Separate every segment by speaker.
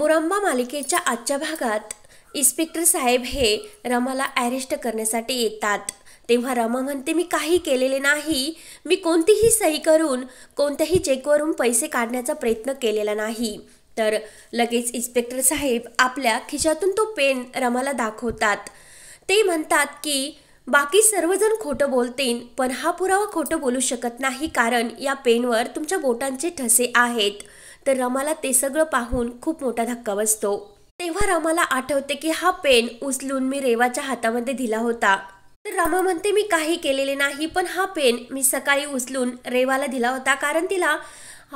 Speaker 1: मुरंबा मालिकेच्या आजच्या भागात इन्स्पेक्टर साहेब हे रमाला ॲरेस्ट करण्यासाठी येतात तेव्हा रमा म्हणते मी काही केलेले नाही मी कोणतीही सही करून कोणत्याही चेकवरून पैसे काढण्याचा प्रयत्न केलेला नाही तर लगेच इन्स्पेक्टर साहेब आपल्या खिशातून तो पेन रमाला दाखवतात ते म्हणतात की बाकी सर्वजण खोटं बोलतील पण हा पुरावा खोटं बोलू शकत नाही कारण या पेनवर तुमच्या बोटांचे ठसे आहेत तर रमाला ते सगळं पाहून खूप मोठा धक्का बसतो तेव्हा रमाला आठवते की हा पेन उचलून मी रेवाच्या हातामध्ये दिला होता तर रमा म्हणते मी काही केलेले नाही पण हा पेन मी सकाळी उचलून रेवाला दिला होता कारण तिला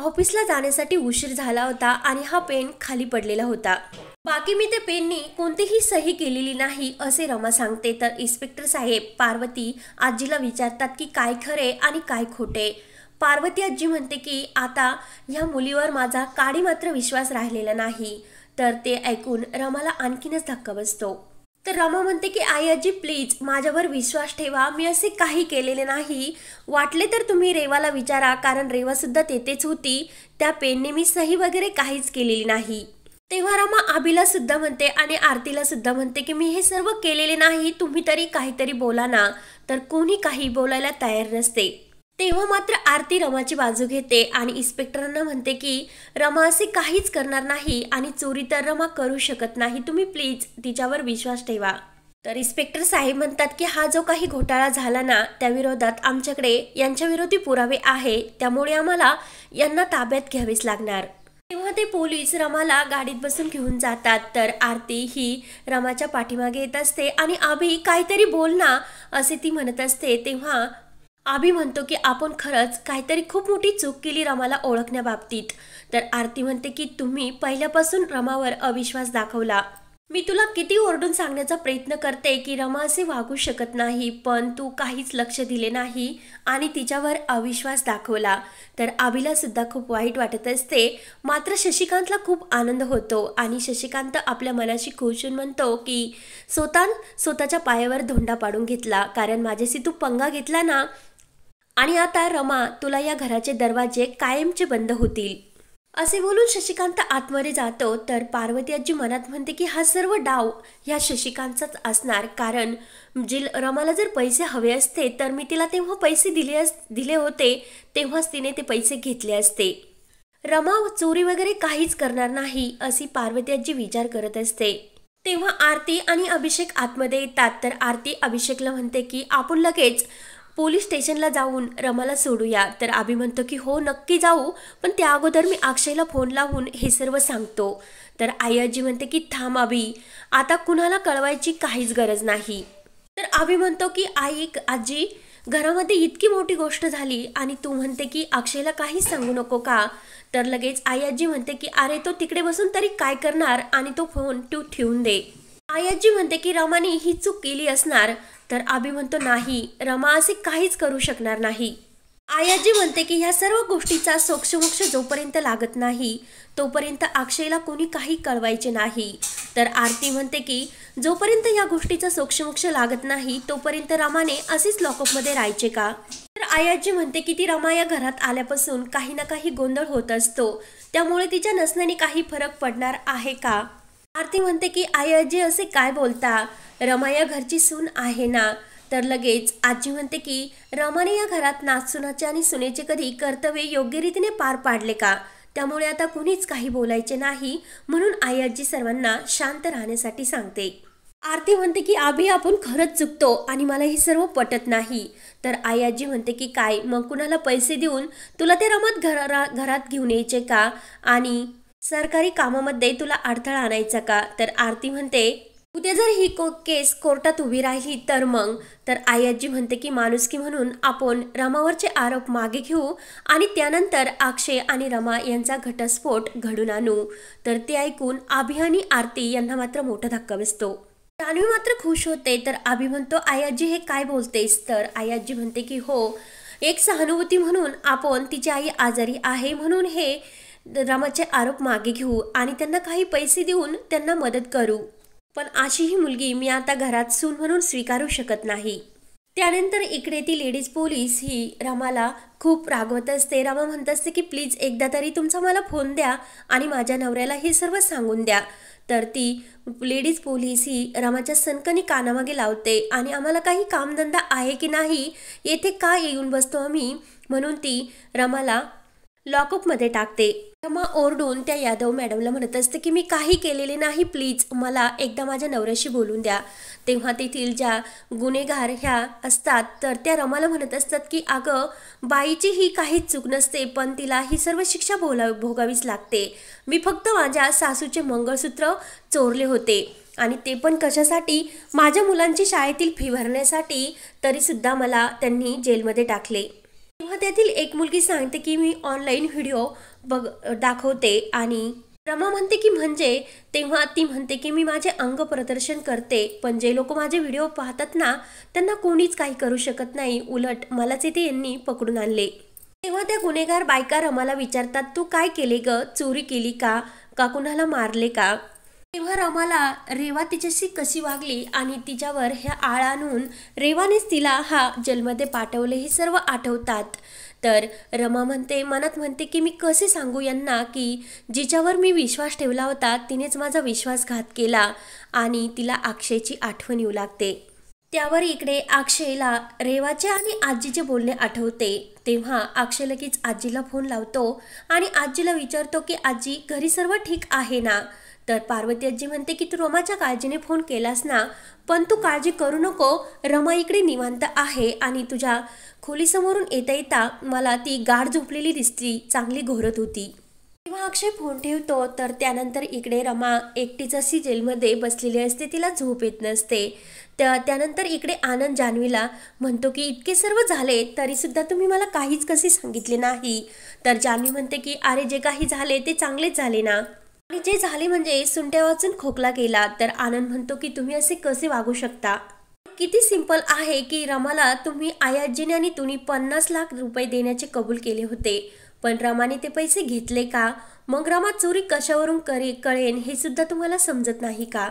Speaker 1: ऑफिसला जाण्यासाठी उशीर झाला होता आणि हा पेन खाली पडलेला होता बाकी मी त्या पेननी कोणतीही सही केलेली नाही असे रमा सांगते तर इन्स्पेक्टर साहेब पार्वती आजीला विचारतात की काय खरे आणि काय खोटे पार्वती आजी म्हणते की आता ह्या मुलीवर माझा काडी मात्र विश्वास राहिलेला नाही तर ते ऐकून रमाला आणखीनच धक्का बसतो तर रमा म्हणते की आई आजी प्लीज माझ्यावर विश्वास ठेवा मी असे काही केलेले नाही वाटले तर तुम्ही रेवाला विचारा कारण रेवासुद्धा तेथेच होती त्या पेनने मी सही वगैरे काहीच केलेली नाही तेव्हा रमा आबीला सुद्धा म्हणते आणि आरतीला सुद्धा म्हणते की मी हे सर्व केलेले नाही तुम्ही तरी काहीतरी बोला ना तर कोणी काही बोलायला तयार नसते तेव्हा मात्र आरती रमाची बाजू घेते आणि इन्स्पेक्टरांना म्हणते की रमा असे काहीच करणार नाही आणि चोरी तर रमा करू शकत नाही तुम्ही प्लीज तिच्यावर विश्वास ठेवा तर इन्स्पेक्टर साहेब म्हणतात की हा जो काही घोटाळा झाला ना त्याविरोधात आमच्याकडे यांच्याविरोधी पुरावे आहे त्यामुळे आम्हाला यांना ताब्यात घ्यावेच लागणार तेव्हा ते पोलीस रमाला गाडीत बसून घेऊन जातात तर आरती ही रमाच्या पाठीमागे येत असते आणि आभी काहीतरी बोल ना असे ती म्हणत असते तेव्हा आभी म्हणतो की आपण खरंच काहीतरी खूप मोठी चूक केली रमाला ओळखण्याबाबतीत तर आरती म्हणते की तुम्ही पहिल्यापासून रमावर अविश्वास दाखवला मी तुला किती ओरडून सांगण्याचा प्रयत्न करते की रमा असे वागू शकत नाही पण तू काहीच लक्ष दिले नाही आणि तिच्यावर अविश्वास दाखवला तर आभीला सुद्धा खूप वाईट वाटत असते मात्र शशिकांतला खूप आनंद होतो आणि शशिकांत आपल्या मनाशी खुशून म्हणतो की स्वतः स्वतःच्या पायावर धोंडा पाडून घेतला कारण माझ्याशी तू पंगा घेतला ना आणि आता रमा तुला या घराचे दरवाजे कायमचे बंद होतील असे बोलून शशिकांत आतमध्ये जातो तर पार्वती आजी मनात म्हणते की हा सर्व डाव ह्या शशिकांतचाच असणार कारण जी रमाला जर पैसे हवे असते तर मी तिला तेव्हा पैसे दिले अस दिले होते तेव्हाच तिने ते पैसे घेतले असते रमा चोरी वगैरे काहीच करणार नाही अशी पार्वती आजी विचार करत असते तेव्हा आरती आणि अभिषेक आतमध्ये येतात तर आरती अभिषेकला म्हणते की आपण लगेच पोलीस स्टेशनला जाऊन रमाला सोडूया तर आभी म्हणतो की हो नक्की जाऊ पण त्या अगोदर मी अक्षयला फोन लावून हे सर्व सांगतो तर आई आजी म्हणते की थांब आभी आता कुणाला कळवायची काहीच गरज नाही तर आभी म्हणतो की आई आजी घरामध्ये इतकी मोठी गोष्ट झाली आणि तू म्हणते की अक्षयला काही सांगू नको का तर लगेच आई आजी म्हणते की अरे तो तिकडे बसून तरी काय करणार आणि तो फोन तू ठेवून दे आई आजी म्हणते की रमाने ही चूक केली असणार तर आबी म्हणतो नाही रमा असे काहीच करू शकणार नाही आयाजी म्हणते की ह्या सर्व गोष्टीचा सोक्षमोक्ष जोपर्यंत लागत नाही तोपर्यंत अक्षयला कोणी काही कळवायचे नाही तर आरती म्हणते की जोपर्यंत या गोष्टीचा सोक्षमोक्ष लागत नाही तोपर्यंत रमाने असेच लॉकअपमध्ये राहायचे का तर आयाजी म्हणते की ती रमा या घरात आल्यापासून काही ना काही गोंधळ होत असतो त्यामुळे तिच्या नसण्याने काही फरक पडणार आहे का आरती म्हणते की आई आजी असे काय बोलता रमा या घरची सून आहे ना तर लगेच आजी म्हणते की रमाने या घरात सुनाचे आणि सुनेचे कधी कर्तव्य योग्य रीतीने पार पाडले का त्यामुळे आता कुणीच काही बोलायचे नाही म्हणून आई आजी सर्वांना शांत राहण्यासाठी सांगते आरती म्हणते की आभी आपण खरंच चुकतो आणि मला हे सर्व पटत नाही तर आई आजी म्हणते की काय मग कुणाला पैसे देऊन तुला ते रमत घरा घरात घेऊन यायचे का आणि सरकारी कामामध्ये तुला अडथळा आणायचा का तर आरती म्हणते उद्या जर ही को केस कोर्टात उभी राहिली तर मग तर आयाजी म्हणते की माणुसकी म्हणून आपण रमावरचे आरोप मागे घेऊ आणि त्यानंतर अक्षय आणि रमा यांचा घटस्फोट घडून आणू तर ते ऐकून आभि आणि आरती यांना मात्र मोठा धक्का बसतो जान्हवी मात्र खुश होते तर आभी म्हणतो आयाजी हे काय बोलतेस तर आयाजी म्हणते की हो एक सहानुभूती म्हणून आपण तिची आई आजारी आहे म्हणून हे रामाचे आरोप मागे घेऊ आणि त्यांना काही पैसे देऊन त्यांना मदत करू पण अशी ही मुलगी मी आता घरात सून म्हणून स्वीकारू शकत नाही त्यानंतर इकडे ती लेडीज पोलीस ही रामाला खूप रागवत असते रामा म्हणत असते की प्लीज एकदा तरी तुमचा मला फोन द्या आणि माझ्या नवऱ्याला हे सर्व सांगून द्या तर ती लेडीज पोलीस ही रामाच्या सनकनी कानामागे लावते आणि आम्हाला काही कामधंदा आहे की नाही येथे का येऊन बसतो आम्ही म्हणून ती रामाला लॉकअपमध्ये टाकते क्षमा ओरडून त्या यादव मॅडमला म्हणत असते की मी काही केलेले नाही प्लीज मला एकदा माझ्या नवऱ्याशी बोलून द्या तेव्हा तेथील ज्या गुन्हेगार ह्या असतात तर त्या रमाला म्हणत असतात की अगं बाईची ही काहीच चूक नसते पण तिला ही सर्व शिक्षा भोला भोगावीच लागते मी फक्त माझ्या सासूचे मंगळसूत्र चोरले होते आणि ते पण कशासाठी माझ्या मुलांची शाळेतील फी भरण्यासाठी तरीसुद्धा मला त्यांनी जेलमध्ये टाकले तेव्हा त्यातील एक मुलगी सांगते की मी ऑनलाईन व्हिडिओ बघ दाखवते आणि रमा म्हणते की म्हणजे तेव्हा ती म्हणते की मी माझे अंग प्रदर्शन करते पण जे लोक माझे व्हिडिओ पाहतात ना त्यांना कोणीच काही करू शकत नाही उलट मलाच इथे यांनी पकडून आणले तेव्हा त्या गुन्हेगार बायका रमाला विचारतात तू काय केले ग चोरी केली का का कुणाला मारले का तेव्हा रमाला रेवा तिच्याशी कशी वागली आणि तिच्यावर हे आळ आणून रेवानेच तिला हा जलमध्ये पाठवले हे सर्व आठवतात तर रमा म्हणते मनात म्हणते की मी कसे सांगू यांना की जिच्यावर मी विश्वास ठेवला होता तिनेच माझा विश्वासघात केला आणि तिला अक्षयची आठवण येऊ लागते त्यावर इकडे अक्षयला रेवाचे आणि आजीचे बोलणे आठवते तेव्हा अक्षय लगेच आजीला फोन लावतो आणि आजीला विचारतो की आजी घरी सर्व ठीक आहे ना तर पार्वती आजी म्हणते की तू रमाच्या काळजीने फोन केलास ना पण तू काळजी करू नको रमा इकडे निवांत आहे आणि तुझ्या खोलीसमोरून येता येता मला ती गाढ झोपलेली दिसती चांगली घोरत होती तेव्हा अक्षय फोन ठेवतो तर त्यानंतर इकडे रमा एकटीच अशी जेलमध्ये बसलेली असते तिला झोप येत नसते तर त्यानंतर इकडे आनंद जान्हवीला म्हणतो की इतके सर्व झाले तरीसुद्धा तुम्ही मला काहीच कसे सांगितले नाही तर जान्हवी म्हणते की अरे जे काही झाले ते चांगलेच झाले ना आणि जे झाले म्हणजे सुंट्या वाचून खोकला गेला तर आनंद म्हणतो की तुम्ही असे कसे वागू शकता किती सिंपल आहे की रमाला तुम्ही आयाजीने आणि तुम्ही पन्नास लाख रुपये देण्याचे कबूल केले होते पण रमाने ते पैसे घेतले का मग रमा चोरी कशावरून करे कळेन हे सुद्धा तुम्हाला समजत नाही का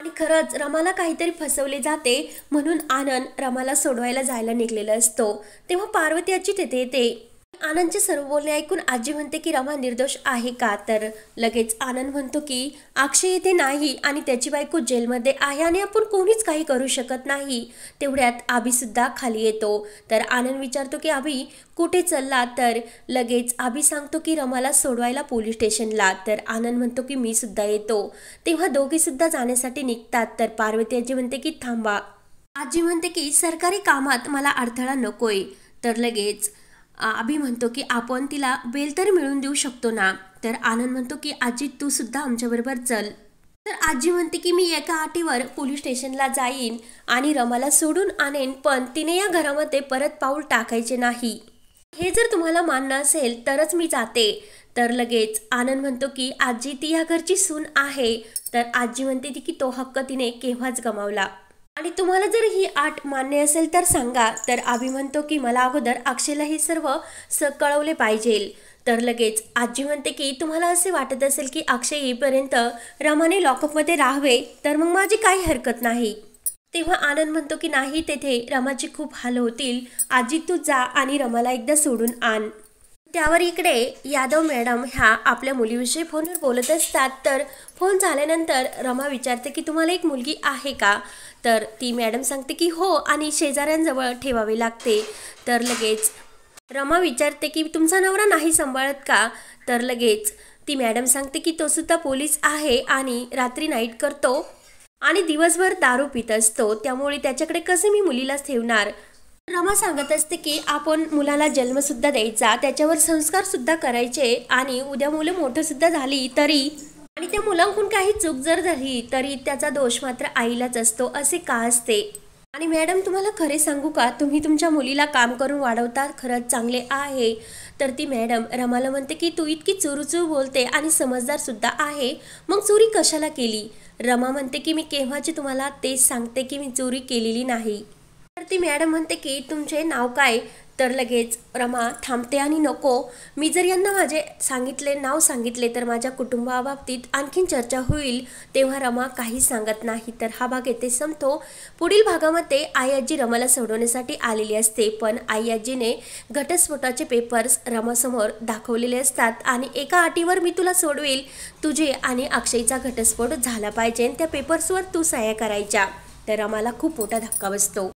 Speaker 1: आणि खरंच रमाला काहीतरी फसवले जाते म्हणून आनंद रमाला सोडवायला जायला निघलेला असतो तेव्हा पार्वती आजी तेथे येते आनंदचे सर्व बोलणे ऐकून आजी म्हणते की रमा निर्दोष आहे का तर लगेच आनंद म्हणतो की अक्षय येथे नाही आणि त्याची बायको जेलमध्ये आहे आणि आपण कोणीच काही करू शकत नाही तेवढ्यात सुद्धा खाली येतो तर आनंद विचारतो की आबी कुठे चालला तर लगेच आबी सांगतो की रमाला सोडवायला पोलीस स्टेशनला तर आनंद म्हणतो की मी सुद्धा येतो तेव्हा सुद्धा जाण्यासाठी निघतात तर पार्वती आजी म्हणते की थांबा आजी म्हणते की सरकारी कामात मला अडथळा नकोय तर लगेच आभी म्हणतो की आपण तिला बेल तर मिळून देऊ शकतो ना तर आनंद म्हणतो की आजी तू सुद्धा आमच्याबरोबर चल तर आजी म्हणते की मी एका आटीवर पोलीस स्टेशनला जाईन आणि रमाला सोडून आणेन पण तिने या घरामध्ये परत पाऊल टाकायचे नाही हे जर तुम्हाला मान्य असेल तरच मी जाते तर लगेच आनंद म्हणतो की आजी ती या घरची सून आहे तर आजी म्हणते ती की तो हक्क तिने केव्हाच गमावला आणि तुम्हाला जर ही आठ मान्य असेल तर सांगा तर आम्ही म्हणतो की मला अगोदर अक्षयला हे सर्व स कळवले पाहिजे तर लगेच आजी म्हणते की तुम्हाला असे वाटत असेल की अक्षय येईपर्यंत रमाने लॉकअपमध्ये राहावे तर मग माझी काही हरकत नाही तेव्हा आनंद म्हणतो की नाही तेथे रमाची खूप हाल होतील आजी तू जा आणि रमाला एकदा सोडून आण त्यावर इकडे यादव मॅडम ह्या आपल्या मुलीविषयी फोनवर बोलत असतात तर फोन झाल्यानंतर रमा विचारते की तुम्हाला एक मुलगी आहे का तर ती मॅडम सांगते की हो आणि शेजाऱ्यांजवळ ठेवावे लागते तर लगेच रमा विचारते की तुमचा नवरा नाही सांभाळत का तर लगेच ती मॅडम सांगते की तो सुद्धा पोलीस आहे आणि रात्री नाईट करतो आणि दिवसभर दारू पित असतो त्यामुळे त्याच्याकडे कसे मी मुलीलाच ठेवणार रमा सांगत असते की आपण मुलाला जन्मसुद्धा द्यायचा त्याच्यावर संस्कारसुद्धा करायचे आणि उद्या मुलं मोठंसुद्धा झाली तरी आणि त्या मुलांकडून काही चूक जर झाली तरी त्याचा दोष मात्र आईलाच असतो असे का असते आणि मॅडम तुम्हाला खरे सांगू का तुम्ही तुमच्या मुलीला काम करून वाढवता खरंच चांगले आहे तर ती मॅडम रमाला म्हणते की तू इतकी चुरूचूर बोलते आणि समजदार सुद्धा आहे मग चोरी कशाला केली रमा म्हणते की मी केव्हाची तुम्हाला तेच सांगते की मी चोरी केलेली नाही तर ती मॅडम म्हणते की तुमचे नाव काय तर लगेच रमा थांबते आणि नको मी जर यांना माझे सांगितले नाव सांगितले तर माझ्या कुटुंबाबाबतीत आणखीन चर्चा होईल तेव्हा रमा काही सांगत नाही तर हा भाग येथे संपतो पुढील भागामध्ये आई आजी रमाला सोडवण्यासाठी आलेली असते पण आई आजीने घटस्फोटाचे पेपर्स रमासमोर दाखवलेले असतात आणि एका अटीवर मी तुला सोडवेल तुझे आणि अक्षयचा घटस्फोट झाला पाहिजे त्या पेपर्सवर तू सहाय्या करायच्या तर रमाला खूप मोठा धक्का बसतो